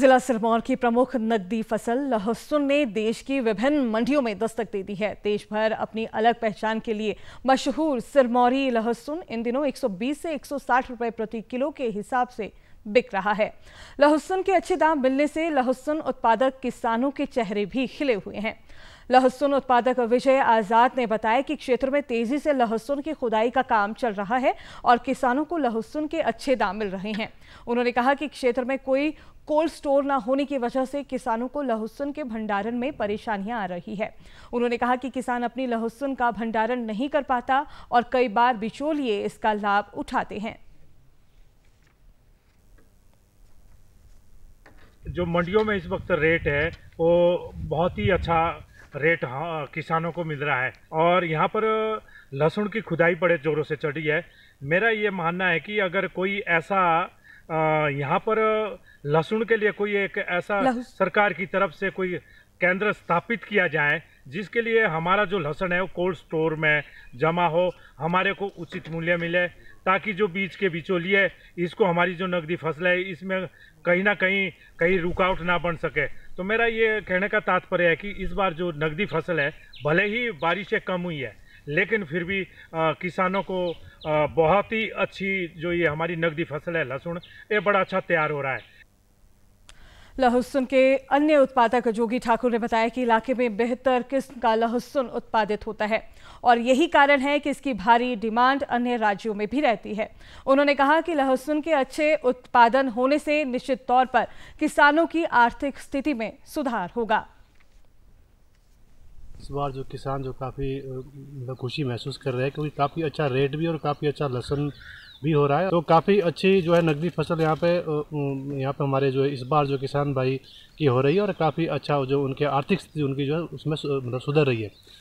जिला सिरमौर की प्रमुख नकदी फसल लहसुन ने देश की विभिन्न मंडियों में दस्तक दे दी है देश भर अपनी अलग पहचान के लिए मशहूर सिरमौरी लहसुन इन दिनों 120 से 160 रुपए प्रति किलो के हिसाब से बिक रहा है लहसुन के अच्छे दाम मिलने से लहसुन उत्पादक किसानों के चेहरे भी खिले हुए हैं लहसुन उत्पादक विजय आज़ाद ने बताया कि क्षेत्र में तेज़ी से लहसुन की खुदाई का काम चल रहा है और किसानों को लहसुन के अच्छे दाम मिल रहे हैं उन्होंने कहा कि क्षेत्र में कोई कोल्ड स्टोर ना होने की वजह से किसानों को लहसुन के भंडारण में परेशानियां आ रही है उन्होंने कहा कि किसान अपनी लहसुन का भंडारण नहीं कर पाता और कई बार बिचौलिए इसका लाभ उठाते हैं जो मंडियों में इस वक्त रेट है वो बहुत ही अच्छा रेट हाँ, किसानों को मिल रहा है और यहाँ पर लहसुन की खुदाई बड़े ज़ोरों से चढ़ी है मेरा ये मानना है कि अगर कोई ऐसा यहाँ पर लहसुन के लिए कोई एक ऐसा सरकार की तरफ से कोई केंद्र स्थापित किया जाए जिसके लिए हमारा जो लहसुन है वो कोल्ड स्टोर में जमा हो हमारे को उचित मूल्य मिले ताकि जो बीज के बिचौलिए इसको हमारी जो नकदी फसल है इसमें कहीं ना कहीं कहीं रुकावट ना बन सके तो मेरा ये कहने का तात्पर्य है कि इस बार जो नकदी फसल है भले ही बारिशें कम हुई है लेकिन फिर भी आ, किसानों को आ, बहुत ही अच्छी जो ये हमारी नकदी फसल है लहसुन ये बड़ा अच्छा तैयार हो रहा है लहसुन के अन्य उत्पादक जोगी ठाकुर ने बताया कि इलाके में बेहतर किस्म का लहसुन उत्पादित होता है और यही कारण है कि इसकी भारी डिमांड अन्य राज्यों में भी रहती है उन्होंने कहा कि लहसुन के अच्छे उत्पादन होने से निश्चित तौर पर किसानों की आर्थिक स्थिति में सुधार होगा इस बार जो किसान जो काफ़ी मतलब खुशी महसूस कर रहे हैं क्योंकि काफ़ी अच्छा रेट भी और काफ़ी अच्छा लहसुन भी हो रहा है तो काफ़ी अच्छी जो है नकदी फसल यहाँ पे यहाँ पे हमारे जो है इस बार जो किसान भाई की हो रही है और काफ़ी अच्छा जो उनके आर्थिक स्थिति उनकी जो है उसमें मतलब सुधर रही है